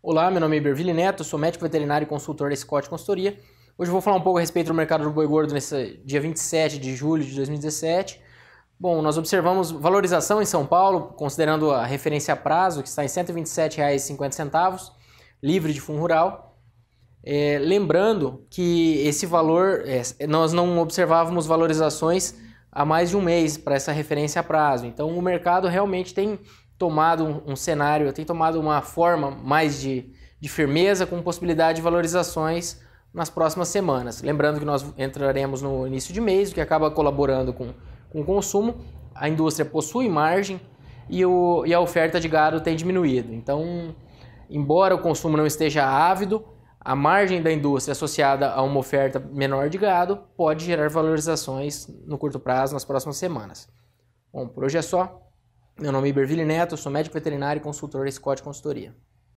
Olá, meu nome é Iberville Neto, sou médico veterinário e consultor da Scott Consultoria. Hoje eu vou falar um pouco a respeito do mercado do boi gordo nesse dia 27 de julho de 2017. Bom, nós observamos valorização em São Paulo, considerando a referência a prazo, que está em R$ 127,50, livre de fundo rural. É, lembrando que esse valor, é, nós não observávamos valorizações há mais de um mês para essa referência a prazo. Então o mercado realmente tem tomado um, cenário, tem tomado uma forma mais de, de firmeza com possibilidade de valorizações nas próximas semanas. Lembrando que nós entraremos no início de mês, o que acaba colaborando com, com o consumo. A indústria possui margem e, o, e a oferta de gado tem diminuído. Então, embora o consumo não esteja ávido, a margem da indústria associada a uma oferta menor de gado pode gerar valorizações no curto prazo, nas próximas semanas. Bom, por hoje é só. Meu nome é Iberville Neto, sou médico veterinário e consultor da Scott Consultoria.